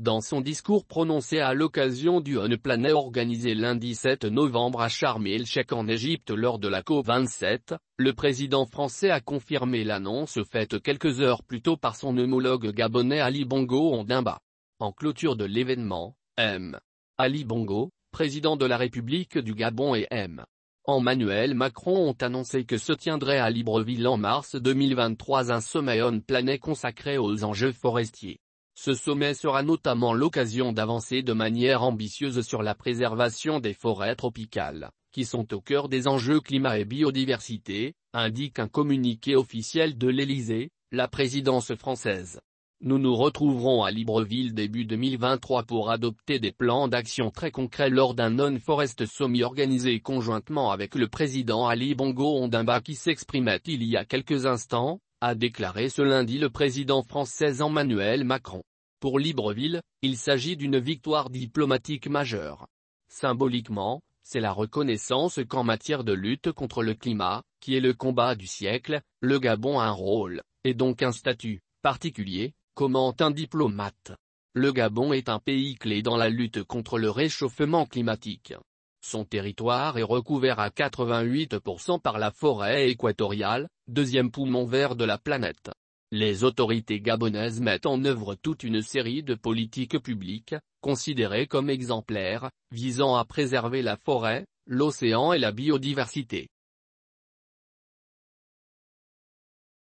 Dans son discours prononcé à l'occasion du One Planet organisé lundi 7 novembre à Sharm el-Sheikh en Égypte lors de la COP27, le président français a confirmé l'annonce faite quelques heures plus tôt par son homologue gabonais Ali Bongo Ondimba. En clôture de l'événement, M. Ali Bongo, président de la République du Gabon et M. Emmanuel Macron ont annoncé que se tiendrait à Libreville en mars 2023 un sommet On Planet consacré aux enjeux forestiers. Ce sommet sera notamment l'occasion d'avancer de manière ambitieuse sur la préservation des forêts tropicales, qui sont au cœur des enjeux climat et biodiversité, indique un communiqué officiel de l'Élysée, la présidence française. Nous nous retrouverons à Libreville début 2023 pour adopter des plans d'action très concrets lors d'un non-forest sommet organisé conjointement avec le président Ali Bongo Ondimba qui s'exprimait il y a quelques instants, a déclaré ce lundi le président français Emmanuel Macron. Pour Libreville, il s'agit d'une victoire diplomatique majeure. Symboliquement, c'est la reconnaissance qu'en matière de lutte contre le climat, qui est le combat du siècle, le Gabon a un rôle, et donc un statut, particulier, commente un diplomate. Le Gabon est un pays clé dans la lutte contre le réchauffement climatique. Son territoire est recouvert à 88% par la forêt équatoriale, deuxième poumon vert de la planète. Les autorités gabonaises mettent en œuvre toute une série de politiques publiques, considérées comme exemplaires, visant à préserver la forêt, l'océan et la biodiversité.